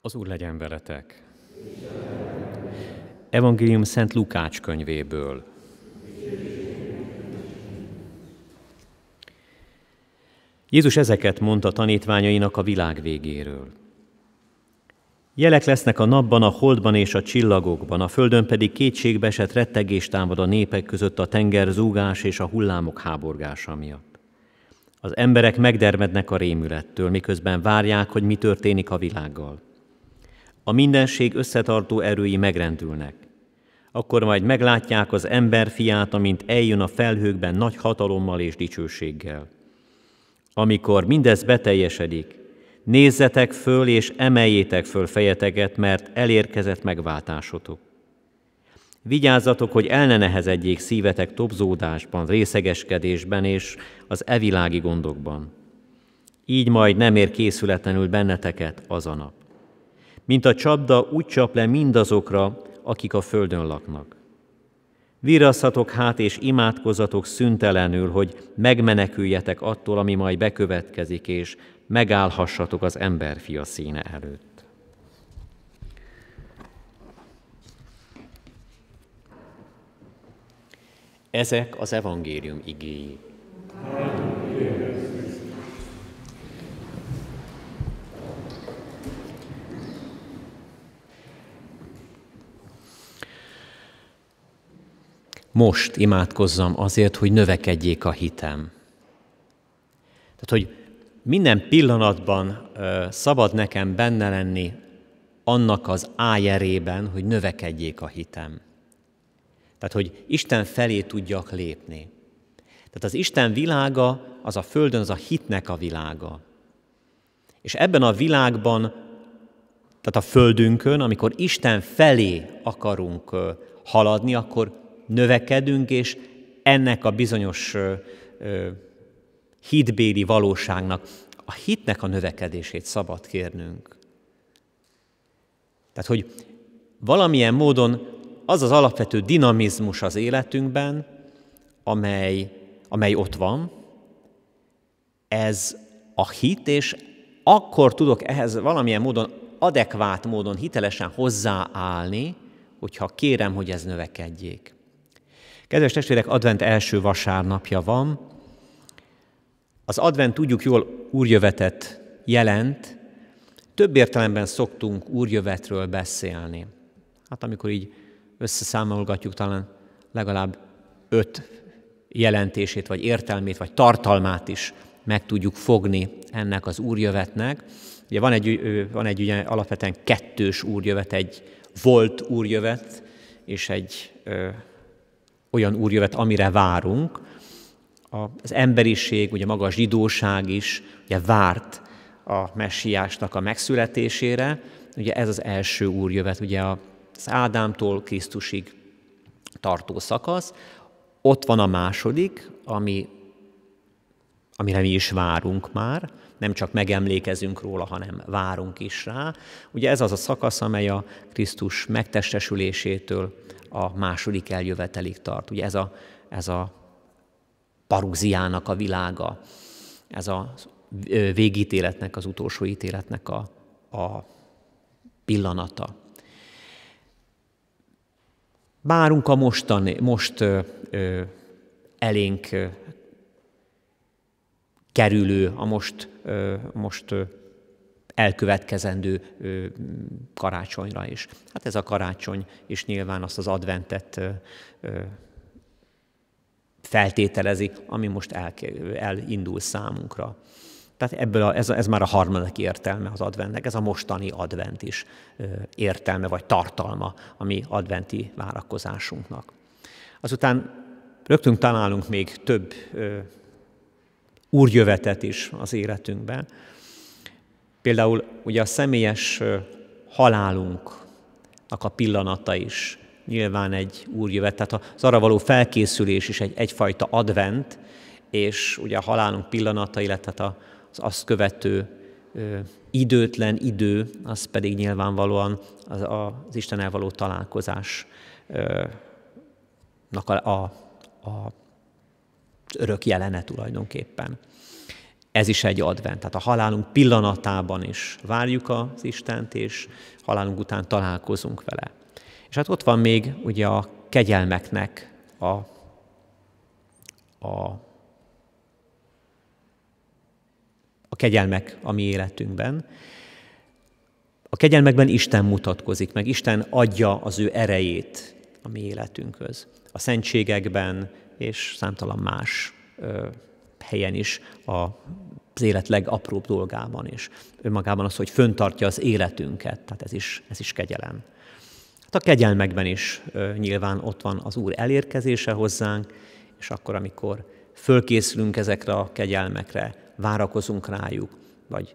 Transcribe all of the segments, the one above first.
Az Úr legyen veletek! Evangélium Szent Lukács könyvéből. Jézus ezeket mondta tanítványainak a világ végéről. Jelek lesznek a napban, a holdban és a csillagokban, a földön pedig kétségbe esett rettegés támad a népek között a tenger zúgás és a hullámok háborgása miatt. Az emberek megdermednek a rémülettől, miközben várják, hogy mi történik a világgal a mindenség összetartó erői megrendülnek. Akkor majd meglátják az ember fiát, amint eljön a felhőkben nagy hatalommal és dicsőséggel. Amikor mindez beteljesedik, nézzetek föl és emeljétek föl fejeteket, mert elérkezett megváltásotok. Vigyázzatok, hogy el ne nehezedjék szívetek tobzódásban, részegeskedésben és az evilági gondokban. Így majd nem ér készületlenül benneteket az a nap mint a csapda úgy csap le mindazokra, akik a földön laknak. Viraszhatok hát és imádkozatok szüntelenül, hogy megmeneküljetek attól, ami majd bekövetkezik, és megállhassatok az emberfia színe előtt. Ezek az evangélium igéi. most imádkozzam azért, hogy növekedjék a hitem. Tehát, hogy minden pillanatban ö, szabad nekem benne lenni annak az ájerében, hogy növekedjék a hitem. Tehát, hogy Isten felé tudjak lépni. Tehát az Isten világa, az a Földön, az a hitnek a világa. És ebben a világban, tehát a Földünkön, amikor Isten felé akarunk haladni, akkor növekedünk, és ennek a bizonyos hitbéli valóságnak, a hitnek a növekedését szabad kérnünk. Tehát, hogy valamilyen módon az az alapvető dinamizmus az életünkben, amely, amely ott van, ez a hit, és akkor tudok ehhez valamilyen módon, adekvát módon, hitelesen hozzáállni, hogyha kérem, hogy ez növekedjék. Kedves testvérek, advent első vasárnapja van. Az advent tudjuk jól úrjövetet jelent, több értelemben szoktunk úrjövetről beszélni. Hát amikor így összeszámolgatjuk, talán legalább öt jelentését, vagy értelmét, vagy tartalmát is meg tudjuk fogni ennek az úrjövetnek. Ugye van egy, van egy ugye, alapvetően kettős úrjövet, egy volt úrjövet, és egy olyan úrjövet, amire várunk. Az emberiség, ugye maga a zsidóság is ugye várt a messiásnak a megszületésére. Ugye ez az első úrjövet, ugye az Ádámtól Krisztusig tartó szakasz. Ott van a második, ami, amire mi is várunk már, nem csak megemlékezünk róla, hanem várunk is rá. Ugye ez az a szakasz, amely a Krisztus megtestesülésétől a második eljövetelig tart. Ugye ez a, ez a paruziának a világa, ez a végítéletnek, az utolsó ítéletnek a, a pillanata. Bárunk a mostani, most ö, ö, elénk ö, kerülő, a most, ö, most ö, elkövetkezendő karácsonyra is. Hát ez a karácsony, és nyilván azt az adventet feltételezi, ami most elindul számunkra. Tehát ebből a, ez, ez már a harmadik értelme az adventnek, ez a mostani advent is értelme vagy tartalma a mi adventi várakozásunknak. Azután rögtön találunk még több úrjövetet is az életünkben. Például ugye a személyes halálunknak a pillanata is nyilván egy úrjövet, tehát az arra való felkészülés is egy, egyfajta advent, és ugye a halálunk pillanata, illetve hát az azt követő ö, időtlen idő, az pedig nyilvánvalóan az, az Isten való találkozásnak a, a, a örök jelene tulajdonképpen. Ez is egy advent. Tehát a halálunk pillanatában is várjuk az Istent, és halálunk után találkozunk vele. És hát ott van még ugye a kegyelmeknek a, a, a kegyelmek a mi életünkben. A kegyelmekben Isten mutatkozik, meg Isten adja az ő erejét a mi életünkhöz. A szentségekben és számtalan más ö, helyen is a az élet legapróbb dolgában is. Önmagában az, hogy föntartja az életünket, tehát ez is, ez is kegyelem. Hát a kegyelmekben is ö, nyilván ott van az Úr elérkezése hozzánk, és akkor, amikor fölkészülünk ezekre a kegyelmekre, várakozunk rájuk, vagy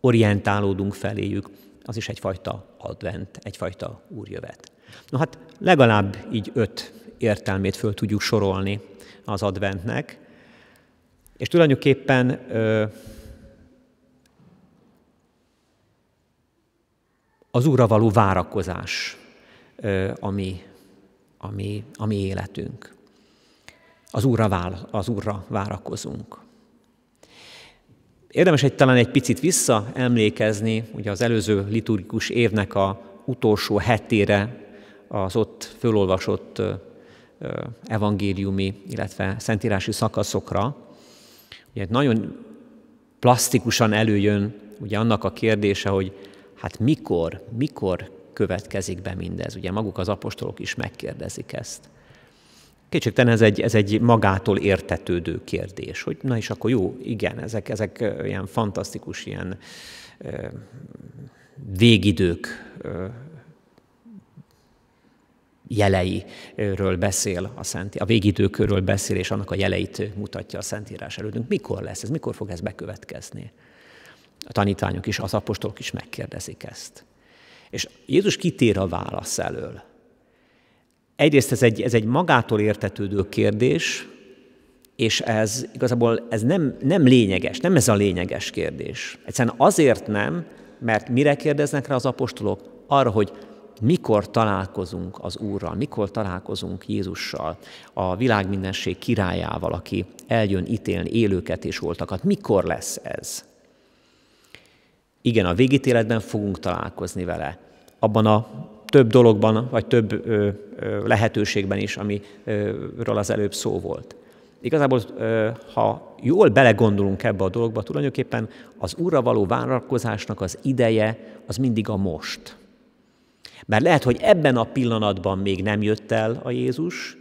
orientálódunk feléjük, az is egyfajta advent, egyfajta úrjövet. Na hát legalább így öt értelmét föl tudjuk sorolni az adventnek, és tulajdonképpen az Úrra való várakozás ami, ami, ami életünk. Az Úrra, vál, az úrra várakozunk. Érdemes egy talán egy picit visszaemlékezni, ugye az előző liturgikus évnek a utolsó hetére az ott fölolvasott evangéliumi, illetve szentírási szakaszokra, Ugye nagyon plastikusan előjön ugye annak a kérdése, hogy hát mikor, mikor következik be mindez. Ugye maguk az apostolok is megkérdezik ezt. Kétségtelen ez egy, ez egy magától értetődő kérdés, hogy na és akkor jó, igen, ezek, ezek ilyen fantasztikus, ilyen végidők jeleiről beszél a Szent, a végidőkörről beszél, és annak a jeleit mutatja a Szentírás elődünk. Mikor lesz ez? Mikor fog ez bekövetkezni? A tanítványok is, az apostolok is megkérdezik ezt. És Jézus kitér a válasz elől. Egyrészt ez egy, ez egy magától értetődő kérdés, és ez igazából ez nem, nem lényeges, nem ez a lényeges kérdés. Egyszerűen azért nem, mert mire kérdeznek rá az apostolok? Arra, hogy mikor találkozunk az Úrral, mikor találkozunk Jézussal, a világ mindenség királyával, aki eljön ítélni élőket és voltakat. Mikor lesz ez? Igen, a végítéletben fogunk találkozni vele. Abban a több dologban, vagy több ö, ö, lehetőségben is, amiről az előbb szó volt. Igazából, ö, ha jól belegondolunk ebbe a dologba, tulajdonképpen az úrra való várakozásnak az ideje az mindig a most. Mert lehet, hogy ebben a pillanatban még nem jött el a Jézus,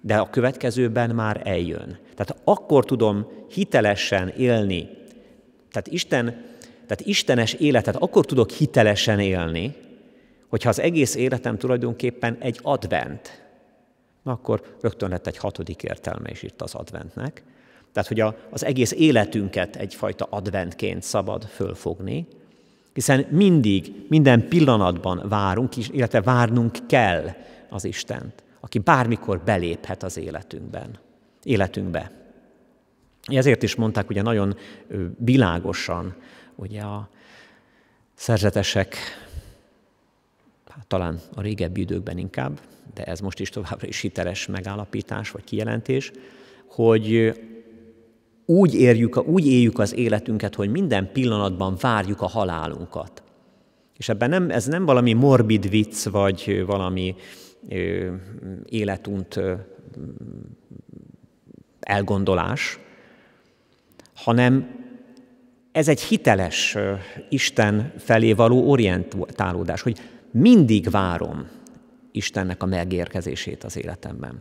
de a következőben már eljön. Tehát akkor tudom hitelesen élni. Tehát, Isten, tehát istenes életet akkor tudok hitelesen élni, hogyha az egész életem tulajdonképpen egy advent. Na akkor rögtön lett egy hatodik értelme is itt az adventnek. Tehát, hogy a, az egész életünket egyfajta adventként szabad fölfogni, hiszen mindig, minden pillanatban várunk, illetve várnunk kell az Istent, aki bármikor beléphet az életünkben, életünkbe. Ezért is mondták ugye nagyon világosan, ugye a szerzetesek, hát talán a régebbi időkben inkább, de ez most is továbbra is hiteles megállapítás vagy kijelentés, hogy úgy, érjük, úgy éljük az életünket, hogy minden pillanatban várjuk a halálunkat. És ebben nem, ez nem valami morbid vicc, vagy valami ö, életunt ö, elgondolás, hanem ez egy hiteles ö, Isten felé való orientálódás, hogy mindig várom Istennek a megérkezését az életemben,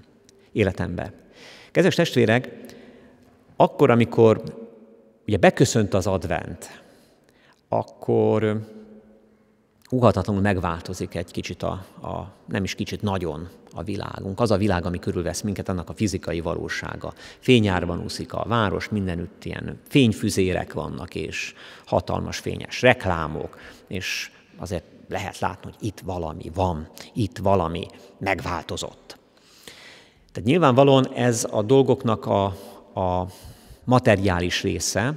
életembe. Kedves testvérek, akkor, amikor ugye beköszönt az advent, akkor uhatatlanul megváltozik egy kicsit a, a, nem is kicsit, nagyon a világunk. Az a világ, ami körülvesz minket, annak a fizikai valósága. Fényárban úszik a város, mindenütt ilyen fényfüzérek vannak, és hatalmas fényes reklámok, és azért lehet látni, hogy itt valami van, itt valami megváltozott. Tehát nyilvánvalóan ez a dolgoknak a, a materiális része,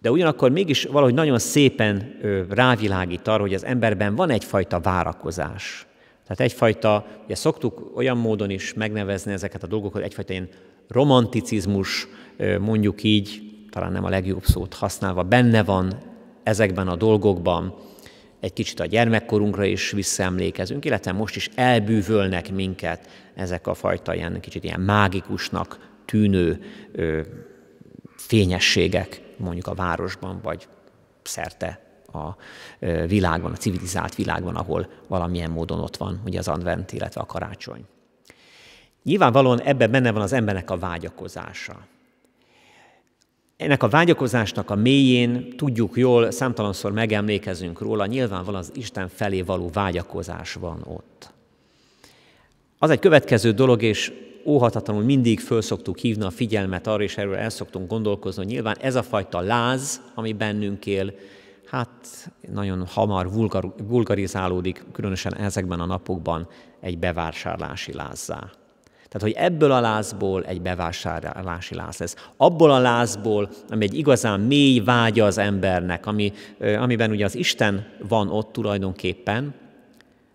de ugyanakkor mégis valahogy nagyon szépen rávilágít arra, hogy az emberben van egyfajta várakozás. Tehát egyfajta, ugye szoktuk olyan módon is megnevezni ezeket a dolgokat, egyfajta ilyen romanticizmus, mondjuk így, talán nem a legjobb szót használva, benne van ezekben a dolgokban, egy kicsit a gyermekkorunkra is visszaemlékezünk, illetve most is elbűvölnek minket ezek a fajta ilyen kicsit ilyen mágikusnak tűnő ö, fényességek mondjuk a városban, vagy szerte a világban, a civilizált világban, ahol valamilyen módon ott van, ugye az advent, illetve a karácsony. Nyilvánvalóan ebben benne van az embernek a vágyakozása. Ennek a vágyakozásnak a mélyén tudjuk jól, számtalanszor megemlékezünk róla, nyilvánvalóan az Isten felé való vágyakozás van ott. Az egy következő dolog, és óhatatlanul mindig föl szoktuk hívni a figyelmet arra, és erről el szoktunk gondolkozni, hogy nyilván ez a fajta láz, ami bennünk él, hát nagyon hamar vulgar, vulgarizálódik, különösen ezekben a napokban egy bevásárlási lázzá. Tehát, hogy ebből a lázból egy bevásárlási láz lesz. Abból a lázból, ami egy igazán mély vágya az embernek, ami, amiben ugye az Isten van ott tulajdonképpen,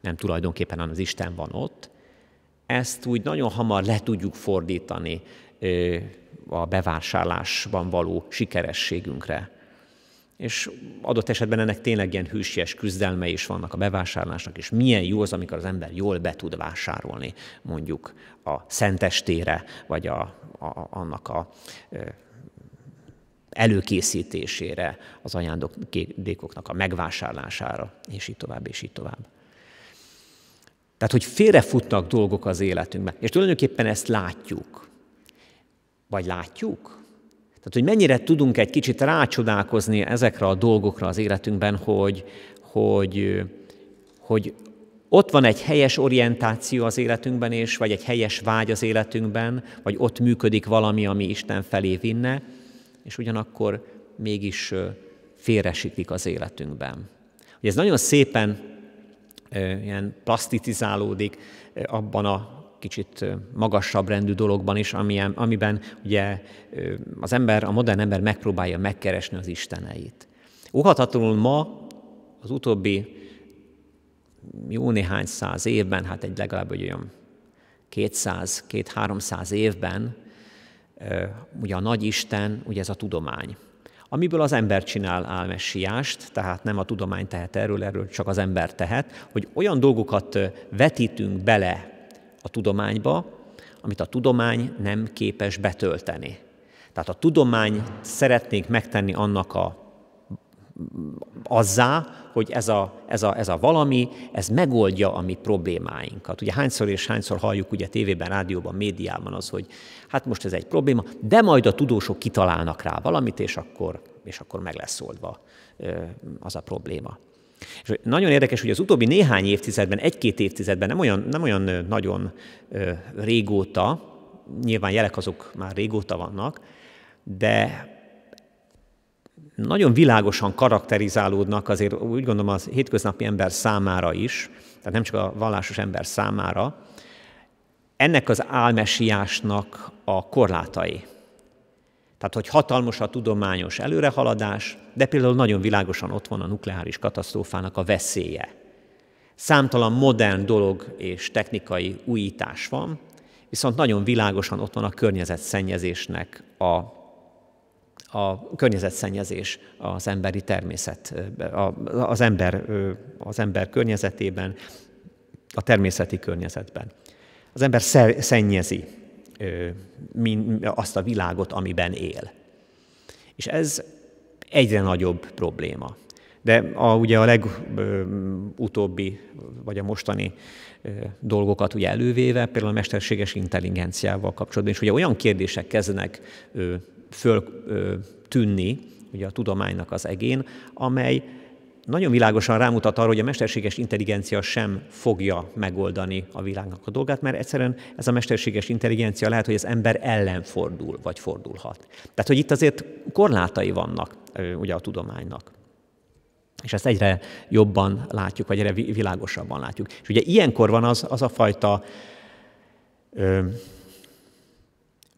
nem tulajdonképpen, hanem az Isten van ott, ezt úgy nagyon hamar le tudjuk fordítani a bevásárlásban való sikerességünkre. És adott esetben ennek tényleg ilyen hűsies küzdelme is vannak a bevásárlásnak, és milyen jó az, amikor az ember jól be tud vásárolni, mondjuk a szentestére, vagy a, a, annak a előkészítésére, az ajándékoknak a megvásárlására, és így tovább, és így tovább. Tehát, hogy félrefutnak dolgok az életünkben. És tulajdonképpen ezt látjuk. Vagy látjuk? Tehát, hogy mennyire tudunk egy kicsit rácsodálkozni ezekre a dolgokra az életünkben, hogy, hogy, hogy ott van egy helyes orientáció az életünkben, és vagy egy helyes vágy az életünkben, vagy ott működik valami, ami Isten felé vinne, és ugyanakkor mégis félresiklik az életünkben. Ugye ez nagyon szépen ilyen plastitizálódik abban a kicsit magasabb rendű dologban is, amilyen, amiben ugye az ember, a modern ember megpróbálja megkeresni az isteneit. Óhatatlanul ma az utóbbi jó néhány száz évben, hát egy legalább egy olyan 200 300 évben, ugye a nagy Isten, ugye ez a tudomány amiből az ember csinál álmessiást, tehát nem a tudomány tehet erről, erről csak az ember tehet, hogy olyan dolgokat vetítünk bele a tudományba, amit a tudomány nem képes betölteni. Tehát a tudomány szeretnénk megtenni annak a azzá, hogy ez a, ez, a, ez a valami, ez megoldja a mi problémáinkat. Ugye hányszor és hányszor halljuk ugye tévében, rádióban, médiában az, hogy hát most ez egy probléma, de majd a tudósok kitalálnak rá valamit, és akkor, és akkor meg lesz oldva az a probléma. És nagyon érdekes, hogy az utóbbi néhány évtizedben, egy-két évtizedben, nem olyan, nem olyan nagyon régóta, nyilván jelek azok már régóta vannak, de nagyon világosan karakterizálódnak azért úgy gondolom az hétköznapi ember számára is, tehát nem csak a vallásos ember számára, ennek az álmesiásnak a korlátai. Tehát, hogy hatalmas a tudományos előrehaladás, de például nagyon világosan ott van a nukleáris katasztrófának a veszélye. Számtalan modern dolog és technikai újítás van, viszont nagyon világosan ott van a környezetszennyezésnek a a környezetszennyezés az emberi természet, az ember, az ember környezetében, a természeti környezetben. Az ember szennyezi azt a világot, amiben él. És ez egyre nagyobb probléma. De a, ugye a legutóbbi, vagy a mostani dolgokat ugye elővéve, például a mesterséges intelligenciával kapcsolatban és ugye olyan kérdések kezdenek föl tűnni, ugye a tudománynak az egén, amely nagyon világosan rámutat arra, hogy a mesterséges intelligencia sem fogja megoldani a világnak a dolgát, mert egyszerűen ez a mesterséges intelligencia lehet, hogy az ember ellen fordul, vagy fordulhat. Tehát, hogy itt azért korlátai vannak ugye a tudománynak. És ezt egyre jobban látjuk, vagy egyre világosabban látjuk. És ugye ilyenkor van az, az a fajta ö,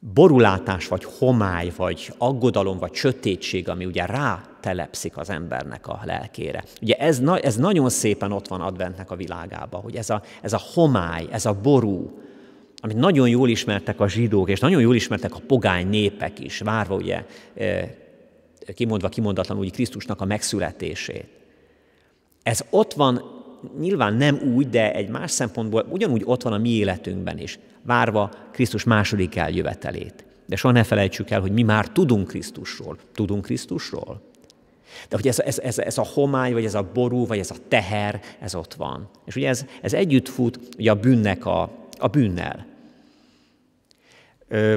borulátás, vagy homály, vagy aggodalom, vagy sötétség, ami ugye rá telepszik az embernek a lelkére. Ugye ez, na, ez nagyon szépen ott van adventnek a világában, hogy ez a, ez a homály, ez a ború, amit nagyon jól ismertek a zsidók, és nagyon jól ismertek a pogány népek is, várva ugye, e, kimondva kimondatlanul úgy Krisztusnak a megszületését. Ez ott van, nyilván nem úgy, de egy más szempontból ugyanúgy ott van a mi életünkben is várva Krisztus második eljövetelét. De soha ne felejtsük el, hogy mi már tudunk Krisztusról. Tudunk Krisztusról? De hogy ez, ez, ez, ez a homály, vagy ez a ború, vagy ez a teher, ez ott van. És ugye ez, ez együtt fut ugye a bűnnek a, a bűnnel.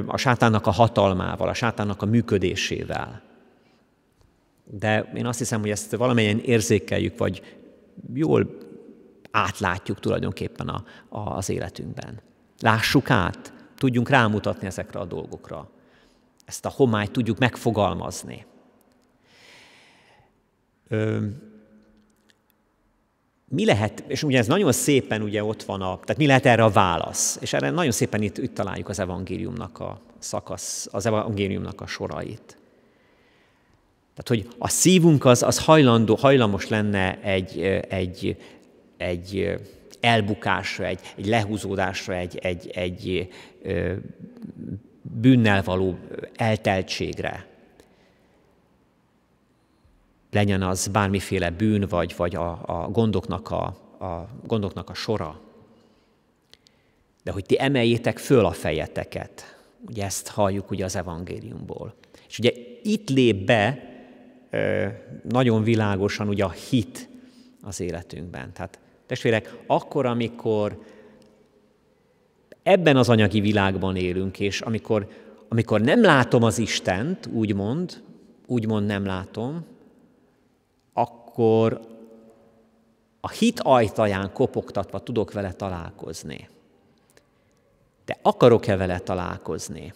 A sátánnak a hatalmával, a sátánnak a működésével. De én azt hiszem, hogy ezt valamennyien érzékeljük, vagy jól átlátjuk tulajdonképpen a, a, az életünkben. Lássuk át, tudjunk rámutatni ezekre a dolgokra. Ezt a homályt tudjuk megfogalmazni. Ö, mi lehet, és ugye ez nagyon szépen ugye ott van a, tehát mi lehet erre a válasz? És erre nagyon szépen itt, itt találjuk az evangéliumnak a szakasz, az evangéliumnak a sorait. Tehát, hogy a szívunk az, az hajlandó, hajlamos lenne egy, egy, egy elbukásra, egy, egy lehúzódásra, egy, egy, egy bűnnel való elteltségre. Legyen az bármiféle bűn, vagy, vagy a, a, gondoknak a, a gondoknak a sora. De hogy ti emeljétek föl a fejeteket. Ugye ezt halljuk ugye az evangéliumból. És ugye itt lép be nagyon világosan ugye a hit az életünkben. Tehát Testvérek, akkor, amikor ebben az anyagi világban élünk, és amikor, amikor nem látom az Istent, úgymond, úgymond nem látom, akkor a hit ajtaján kopogtatva tudok vele találkozni. De akarok-e vele találkozni?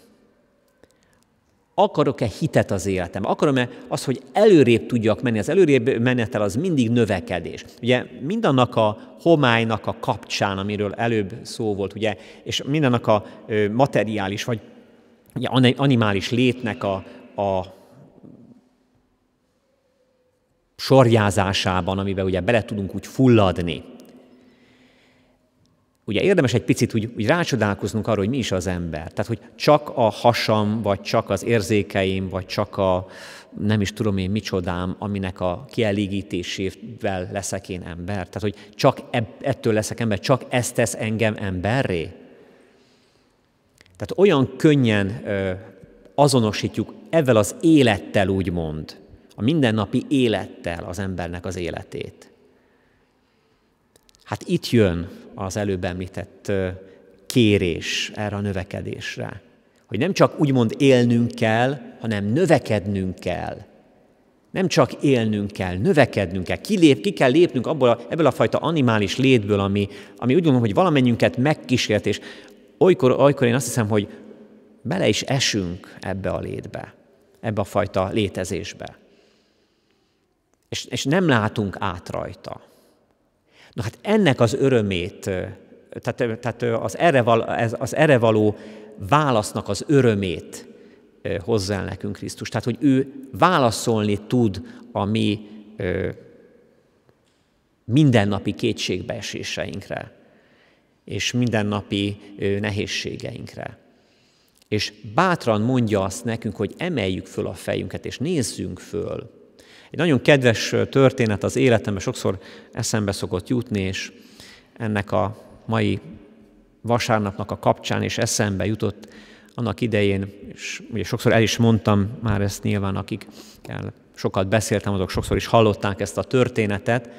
akarok-e hitet az életem, akarom-e az, hogy előrébb tudjak menni, az előrébb menetel az mindig növekedés. Ugye mindannak a homálynak a kapcsán, amiről előbb szó volt, ugye, és mindannak a materiális vagy ugye, animális létnek a, a sorjázásában, amiben ugye bele tudunk úgy fulladni, Ugye érdemes egy picit úgy, úgy rácsodálkoznunk arra, hogy mi is az ember. Tehát, hogy csak a hasam, vagy csak az érzékeim, vagy csak a nem is tudom én micsodám, aminek a kielégítésével leszek én ember. Tehát, hogy csak ettől leszek ember, csak ez tesz engem emberré. Tehát olyan könnyen azonosítjuk ezzel az élettel, úgymond, a mindennapi élettel az embernek az életét. Hát itt jön az előbb említett kérés erre a növekedésre. Hogy nem csak úgymond élnünk kell, hanem növekednünk kell. Nem csak élnünk kell, növekednünk kell, kilép, ki kell lépnünk abból a, ebből a fajta animális létből, ami, ami úgy gondolom, hogy valamennyünket megkísért, és olykor, olykor én azt hiszem, hogy bele is esünk ebbe a létbe, ebbe a fajta létezésbe. És, és nem látunk át rajta. Na hát ennek az örömét, tehát, tehát az, erre való, az erre való válasznak az örömét hozzá el nekünk Krisztus. Tehát, hogy ő válaszolni tud a mi mindennapi kétségbeeséseinkre, és mindennapi nehézségeinkre. És bátran mondja azt nekünk, hogy emeljük föl a fejünket, és nézzünk föl egy nagyon kedves történet az életemben sokszor eszembe szokott jutni, és ennek a mai vasárnapnak a kapcsán is eszembe jutott annak idején, és ugye sokszor el is mondtam már ezt nyilván, akikkel sokat beszéltem, azok sokszor is hallották ezt a történetet,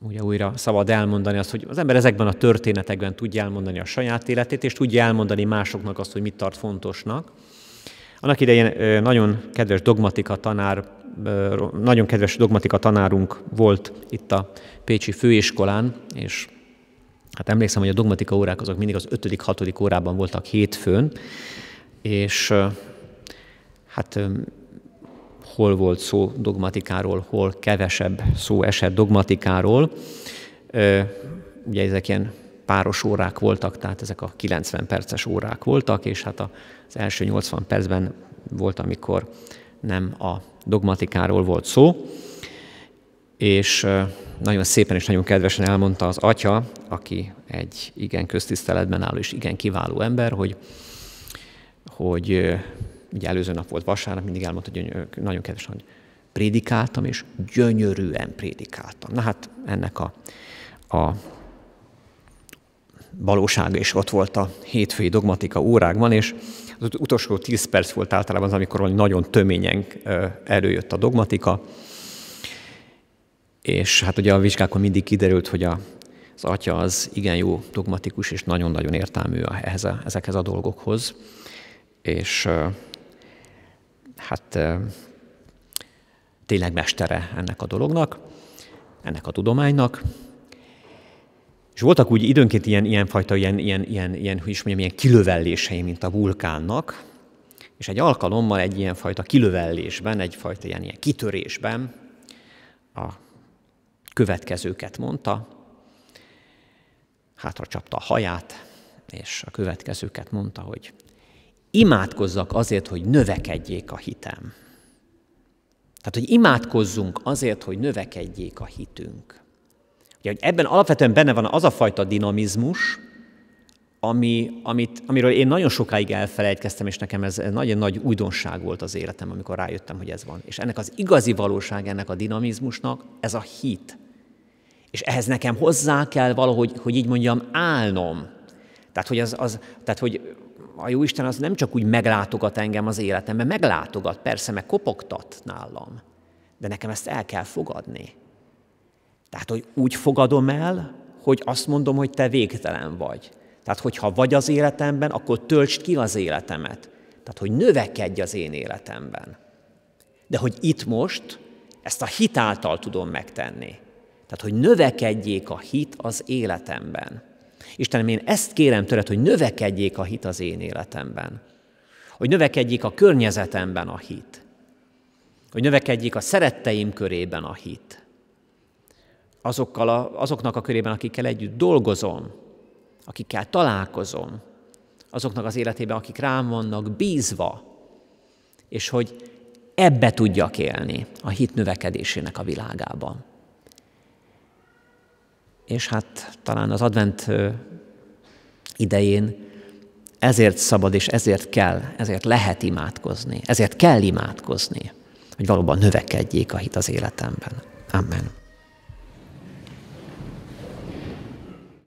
ugye újra szabad elmondani azt, hogy az ember ezekben a történetekben tudja elmondani a saját életét, és tudja elmondani másoknak azt, hogy mit tart fontosnak. Annak idején nagyon kedves dogmatika tanár, nagyon kedves dogmatika tanárunk volt itt a Pécsi főiskolán, és hát emlékszem, hogy a dogmatika órák azok mindig az 5.-6. órában voltak hétfőn, és hát hol volt szó dogmatikáról, hol kevesebb szó esett dogmatikáról. Ugye ezek ilyen páros órák voltak, tehát ezek a 90 perces órák voltak, és hát az első 80 percben volt, amikor nem a dogmatikáról volt szó, és nagyon szépen és nagyon kedvesen elmondta az atya, aki egy igen köztiszteletben álló és igen kiváló ember, hogy, hogy ugye előző nap volt vasárnap, mindig elmondta, hogy nagyon kedvesen, hogy prédikáltam, és gyönyörűen prédikáltam. Na hát ennek a, a valóság, és ott volt a hétfői dogmatika órákban, és az utolsó 10 perc volt általában az, amikor nagyon töményen előjött a dogmatika, és hát ugye a vizsgákon mindig kiderült, hogy a, az atya az igen jó dogmatikus, és nagyon-nagyon értelmű ehhez a, ezekhez a dolgokhoz, és hát tényleg mestere ennek a dolognak, ennek a tudománynak, és voltak úgy időnként ilyen, ilyen fajta ilyen, ilyen, ilyen, ilyen, hogy is mondjam, ilyen kilövellései, mint a vulkánnak, és egy alkalommal egy ilyen fajta kilövellésben, egyfajta ilyen, ilyen kitörésben a következőket mondta, hátra csapta a haját, és a következőket mondta, hogy imádkozzak azért, hogy növekedjék a hitem. Tehát, hogy imádkozzunk azért, hogy növekedjék a hitünk. Ugye, hogy ebben alapvetően benne van az a fajta dinamizmus, ami, amit, amiről én nagyon sokáig elfelejtkeztem, és nekem ez nagyon nagy újdonság volt az életem, amikor rájöttem, hogy ez van. És ennek az igazi valóság, ennek a dinamizmusnak, ez a hit. És ehhez nekem hozzá kell valahogy, hogy így mondjam, állnom. Tehát, hogy, az, az, tehát, hogy a jó Isten az nem csak úgy meglátogat engem az életemben, meglátogat, persze, meg kopogtat nálam. De nekem ezt el kell fogadni. Tehát, hogy úgy fogadom el, hogy azt mondom, hogy te végtelen vagy. Tehát, hogyha vagy az életemben, akkor töltsd ki az életemet. Tehát, hogy növekedj az én életemben. De hogy itt most ezt a hit által tudom megtenni. Tehát, hogy növekedjék a hit az életemben. Istenem, én ezt kérem tőled, hogy növekedjék a hit az én életemben. Hogy növekedjék a környezetemben a hit. Hogy növekedjék a szeretteim körében a hit azokkal a, azoknak a körében, akikkel együtt dolgozom, akikkel találkozom, azoknak az életében, akik rám vannak bízva, és hogy ebbe tudjak élni a hit növekedésének a világában. És hát talán az advent idején ezért szabad és ezért kell, ezért lehet imádkozni, ezért kell imádkozni, hogy valóban növekedjék a hit az életemben. Amen.